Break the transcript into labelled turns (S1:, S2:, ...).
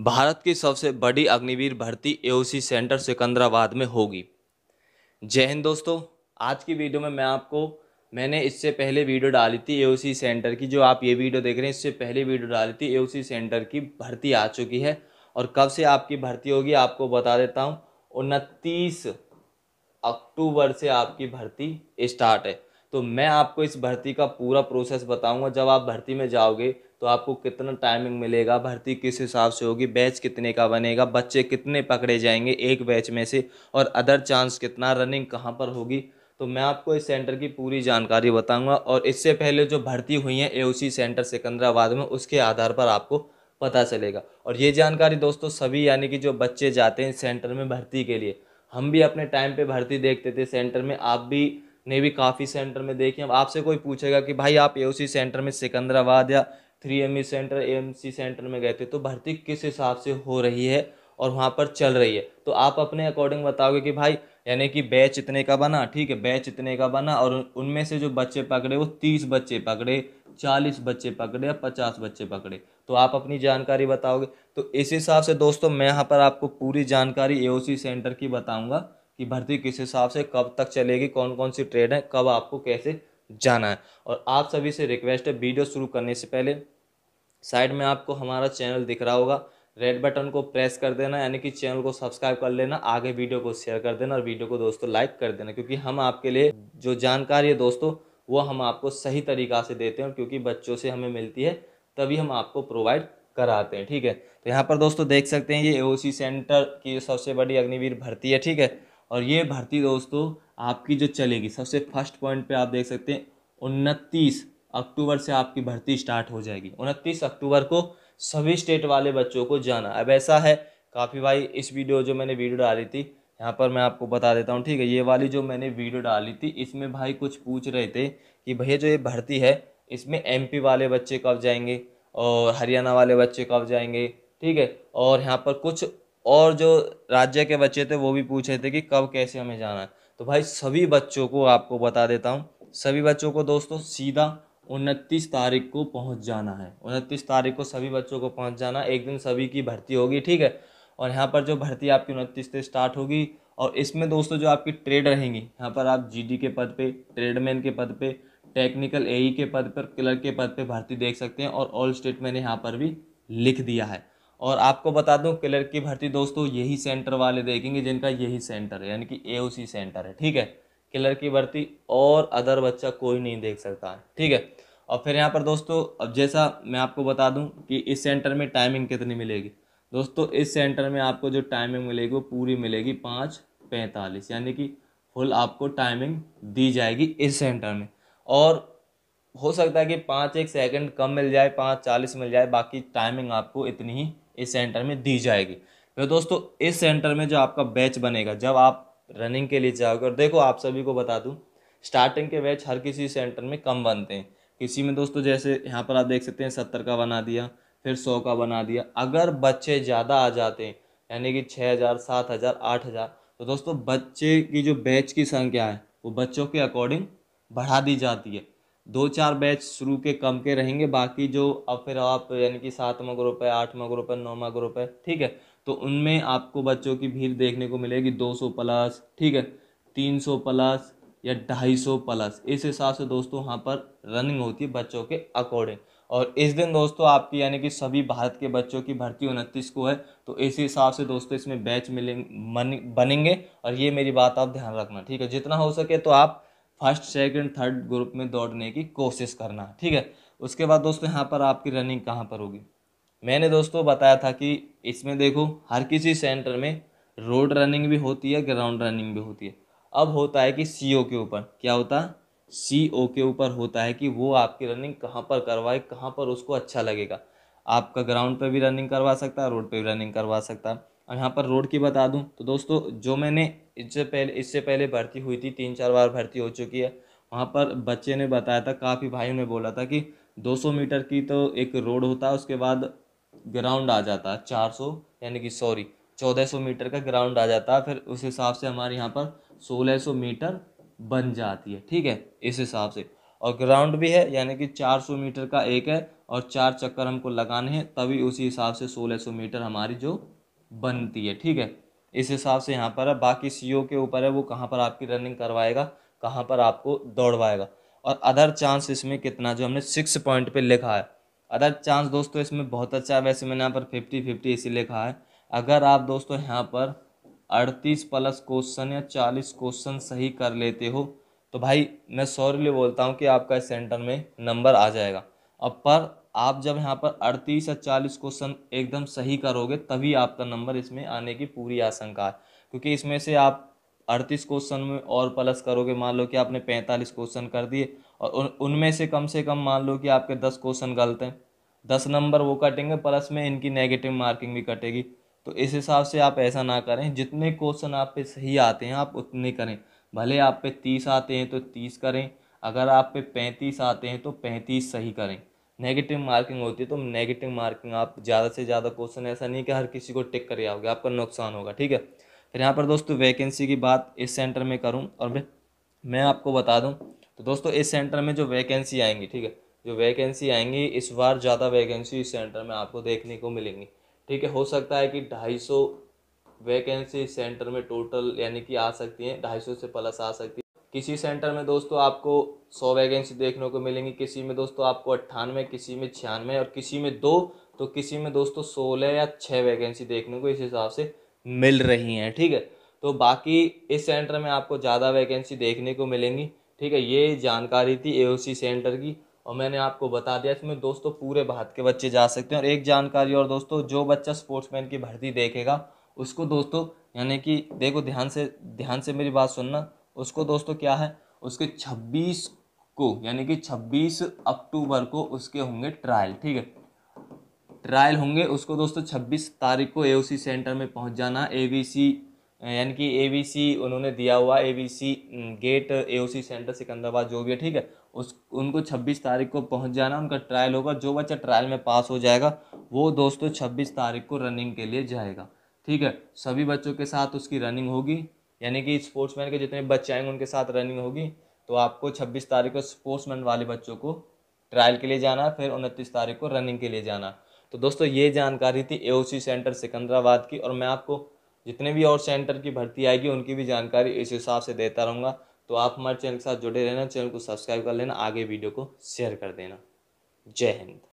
S1: भारत की सबसे बड़ी अग्निवीर भर्ती एओसी सेंटर सिकंदराबाद में होगी जय हिंद दोस्तों आज की वीडियो में मैं आपको मैंने इससे पहले वीडियो डाली थी एओसी सेंटर की जो आप ये वीडियो देख रहे हैं इससे पहले वीडियो डाली थी एओसी सेंटर की भर्ती आ चुकी है और कब से आपकी भर्ती होगी आपको बता देता हूँ उनतीस अक्टूबर से आपकी भर्ती स्टार्ट है तो मैं आपको इस भर्ती का पूरा प्रोसेस बताऊंगा जब आप भर्ती में जाओगे तो आपको कितना टाइमिंग मिलेगा भर्ती किस हिसाब से होगी बैच कितने का बनेगा बच्चे कितने पकड़े जाएंगे एक बैच में से और अदर चांस कितना रनिंग कहाँ पर होगी तो मैं आपको इस सेंटर की पूरी जानकारी बताऊंगा और इससे पहले जो भर्ती हुई है एओसी सेंटर सिकंदराबाद में उसके आधार पर आपको पता चलेगा और ये जानकारी दोस्तों सभी यानी कि जो बच्चे जाते हैं सेंटर में भर्ती के लिए हम भी अपने टाइम पे भर्ती देखते थे सेंटर में आप भी ने भी काफ़ी सेंटर में देखे अब आपसे कोई पूछेगा कि भाई आप ए सेंटर में सिकंदराबाद या three M E e centre M C centre में गए थे तो भर्ती किस हिसाब से हो रही है और वहाँ पर चल रही है तो आप अपने अकॉर्डिंग बताओगे कि भाई यानी कि बैच इतने का बना ठीक है बैच इतने का बना और उनमें से जो बच्चे पकड़े वो तीस बच्चे पकड़े चालीस बच्चे पकड़े या पचास बच्चे पकड़े तो आप अपनी जानकारी बताओगे तो इस हिसाब से दोस्तों मैं यहाँ पर आपको पूरी जानकारी ए सेंटर की बताऊँगा कि भर्ती किस हिसाब से कब तक चलेगी कौन कौन सी ट्रेड है कब आपको कैसे जाना है और आप सभी से रिक्वेस्ट है वीडियो शुरू करने से पहले साइड में आपको हमारा चैनल दिख रहा होगा रेड बटन को प्रेस कर देना यानी कि चैनल को सब्सक्राइब कर लेना आगे वीडियो को शेयर कर देना और वीडियो को दोस्तों लाइक कर देना क्योंकि हम आपके लिए जो जानकारी है दोस्तों वो हम आपको सही तरीक़ा से देते हैं क्योंकि बच्चों से हमें मिलती है तभी हम आपको प्रोवाइड कराते हैं ठीक है तो यहाँ पर दोस्तों देख सकते हैं ये ए सेंटर की सबसे बड़ी अग्निवीर भर्ती है ठीक है और ये भर्ती दोस्तों आपकी जो चलेगी सबसे फर्स्ट पॉइंट पे आप देख सकते हैं उनतीस अक्टूबर से आपकी भर्ती स्टार्ट हो जाएगी उनतीस अक्टूबर को सभी स्टेट वाले बच्चों को जाना अब ऐसा है काफ़ी भाई इस वीडियो जो मैंने वीडियो डाली थी यहाँ पर मैं आपको बता देता हूँ ठीक है ये वाली जो मैंने वीडियो डाली थी इसमें भाई कुछ पूछ रहे थे कि भैया जो ये भर्ती है इसमें एमपी वाले बच्चे कब जाएंगे और हरियाणा वाले बच्चे कब जाएंगे ठीक है और यहाँ पर कुछ और जो राज्य के बच्चे थे वो भी पूछ रहे थे कि कब कैसे हमें जाना है तो भाई सभी बच्चों को आपको बता देता हूँ सभी बच्चों को दोस्तों सीधा उनतीस तारीख को पहुँच जाना है उनतीस तारीख को सभी बच्चों को पहुँच जाना एक दिन सभी की भर्ती होगी ठीक है और यहाँ पर जो भर्ती आपकी उनतीस से स्टार्ट होगी और इसमें दोस्तों जो आपकी ट्रेड रहेंगी यहाँ पर आप जीडी के पद पे ट्रेडमैन के पद पे टेक्निकल एई e के पद पर क्लर्क के पद पे भर्ती देख सकते हैं और ऑल स्टेट मैंने यहाँ पर भी लिख दिया है और आपको बता दूं क्लर्क की भर्ती दोस्तों यही सेंटर वाले देखेंगे जिनका यही सेंटर है यानी कि ए सेंटर है ठीक है क्लर्क की भर्ती और अदर बच्चा कोई नहीं देख सकता ठीक है और फिर यहाँ पर दोस्तों अब जैसा मैं आपको बता दूँ कि इस सेंटर में टाइमिंग कितनी मिलेगी दोस्तों इस सेंटर में आपको जो टाइमिंग मिलेगी वो पूरी मिलेगी पाँच पैंतालीस यानी कि फुल आपको टाइमिंग दी जाएगी इस सेंटर में और हो सकता है कि पाँच एक सेकंड कम मिल जाए पाँच चालीस मिल जाए बाकी टाइमिंग आपको इतनी ही इस सेंटर में दी जाएगी तो दोस्तों इस सेंटर में जो आपका बैच बनेगा जब आप रनिंग के लिए जाओगे और देखो आप सभी को बता दूँ स्टार्टिंग के बैच हर किसी सेंटर में कम बनते हैं किसी में दोस्तों जैसे यहाँ पर आप देख सकते हैं सत्तर का बना दिया फिर सौ का बना दिया अगर बच्चे ज़्यादा आ जाते हैं यानी कि छः हज़ार सात हज़ार आठ हज़ार तो दोस्तों बच्चे की जो बैच की संख्या है वो बच्चों के अकॉर्डिंग बढ़ा दी जाती है दो चार बैच शुरू के कम के रहेंगे बाकी जो अब फिर आप यानी कि सातवा ग्रुप है आठवा ग्रुप है नौवा ग्रुप है ठीक है तो उनमें आपको बच्चों की भीड़ देखने को मिलेगी दो सौ प्लस ठीक है तीन सौ प्लस या ढाई सौ प्लस इस हिसाब से दोस्तों वहाँ पर रनिंग होती है बच्चों के अकॉर्डिंग और इस दिन दोस्तों आपकी यानी कि सभी भारत के बच्चों की भर्ती उनतीस को है तो इसी हिसाब से दोस्तों इसमें बैच मिलेंगे बनेंगे और ये मेरी बात आप ध्यान रखना ठीक है जितना हो सके तो आप फर्स्ट सेकंड थर्ड ग्रुप में दौड़ने की कोशिश करना ठीक है उसके बाद दोस्तों यहाँ पर आपकी रनिंग कहाँ पर होगी मैंने दोस्तों बताया था कि इसमें देखो हर किसी सेंटर में रोड रनिंग भी होती है ग्राउंड रनिंग भी होती है अब होता है कि सी के ऊपर क्या होता है सी के ऊपर होता है कि वो आपकी रनिंग कहाँ पर करवाए कहाँ पर उसको अच्छा लगेगा आपका ग्राउंड पर भी रनिंग करवा सकता है रोड पर भी रनिंग करवा सकता है और यहाँ पर रोड की बता दूँ तो दोस्तों जो मैंने इससे पहले इससे पहले भर्ती हुई थी तीन चार बार भर्ती हो चुकी है वहाँ पर बच्चे ने बताया था काफ़ी भाइयों ने बोला था कि 200 मीटर की तो एक रोड होता है उसके बाद ग्राउंड आ जाता है सौ यानी कि सॉरी सौ मीटर का ग्राउंड आ जाता है फिर उस हिसाब से हमारे यहाँ पर सौ मीटर बन जाती है ठीक है इस हिसाब से और ग्राउंड भी है यानी कि 400 मीटर का एक है और चार चक्कर हमको लगाने हैं तभी उसी हिसाब से 1600 मीटर हमारी जो बनती है ठीक है इस हिसाब से यहाँ पर है बाकी सीओ के ऊपर है वो कहाँ पर आपकी रनिंग करवाएगा कहाँ पर आपको दौड़वाएगा और अदर चांस इसमें कितना जो हमने सिक्स पॉइंट पे लिखा है अदर चांस दोस्तों इसमें बहुत अच्छा है वैसे मैंने यहाँ पर फिफ्टी फिफ्टी इसी लिखा है अगर आप दोस्तों यहाँ पर अड़तीस प्लस क्वेश्चन या चालीस क्वेश्चन सही कर लेते हो तो भाई मैं सॉरी बोलता हूँ कि आपका इस सेंटर में नंबर आ जाएगा अब पर आप जब यहाँ पर अड़तीस या चालीस क्वेश्चन एकदम सही करोगे तभी आपका नंबर इसमें आने की पूरी आशंका है क्योंकि इसमें से आप अड़तीस क्वेश्चन में और प्लस करोगे मान लो कि आपने पैंतालीस क्वेश्चन कर दिए और उन उनमें से कम से कम मान लो कि आपके दस क्वेश्चन गलत हैं दस नंबर वो कटेंगे प्लस में इनकी नेगेटिव मार्किंग भी कटेगी तो इस हिसाब से आप ऐसा ना करें जितने क्वेश्चन आप पे सही आते हैं आप उतने करें भले आप पे तीस आते हैं तो तीस करें अगर आप पे पैंतीस आते हैं तो पैंतीस सही करें नेगेटिव मार्किंग होती है तो नेगेटिव मार्किंग आप ज़्यादा से ज़्यादा क्वेश्चन ऐसा नहीं कि हर किसी को टिक कर आओगे आपका नुकसान होगा ठीक है फिर यहाँ पर दोस्तों वैकेंसी की बात इस सेंटर में करूँ और मैं मैं आपको बता दूँ तो दोस्तों इस सेंटर में जो वैकेंसी आएंगी ठीक है जो वैकेंसी आएंगी इस बार ज़्यादा वैकेंसी इस सेंटर में आपको देखने को मिलेंगी ठीक है हो सकता है कि ढाई सौ वैकेंसी सेंटर में टोटल यानी कि आ सकती हैं ढाई सौ से प्लस आ सकती है किसी सेंटर में दोस्तों आपको सौ वैकेंसी देखने को मिलेंगी किसी में दोस्तों आपको अट्ठानवे किसी में छियानवे और किसी में दो तो किसी में दोस्तों सोलह या छः वैकेंसी देखने को इस हिसाब से मिल रही हैं ठीक है तो बाकी इस सेंटर में आपको ज़्यादा वैकेंसी देखने को मिलेंगी ठीक है ये जानकारी थी ए सेंटर की और मैंने आपको बता दिया इसमें दोस्तों पूरे भारत के बच्चे जा सकते हैं और एक जानकारी और दोस्तों जो बच्चा स्पोर्ट्समैन की भर्ती देखेगा उसको दोस्तों यानी कि देखो ध्यान से ध्यान से मेरी बात सुनना उसको दोस्तों क्या है उसके छब्बीस को यानी कि छब्बीस अक्टूबर को उसके होंगे ट्रायल ठीक है ट्रायल होंगे उसको दोस्तों छब्बीस तारीख को एओसी सेंटर में पहुंच जाना एबीसी यानी कि एबीसी उन्होंने दिया हुआ ABC gate AOC centre Secunderabad जो भी है ठीक है उस उनको छब्बीस तारीख को पहुंच जाना उनका ट्रायल होगा जो बच्चा ट्रायल में पास हो जाएगा वो दोस्तों छब्बीस तारीख को रनिंग के लिए जाएगा ठीक है सभी बच्चों के साथ उसकी रनिंग होगी यानी कि स्पोर्ट्समैन के जितने बच्चे आएंगे उनके साथ रनिंग होगी तो आपको छब्बीस तारीख को स्पोर्ट्समैन वाले बच्चों को ट्रायल के लिए जाना फिर उनतीस तारीख को रनिंग के लिए जाना तो दोस्तों ये जानकारी थी ए सेंटर सिकंदराबाद की और मैं आपको जितने भी और सेंटर की भर्ती आएगी उनकी भी जानकारी इस हिसाब से देता रहूँगा तो आप हमारे चैनल के साथ जुड़े रहना चैनल को सब्सक्राइब कर लेना आगे वीडियो को शेयर कर देना जय हिंद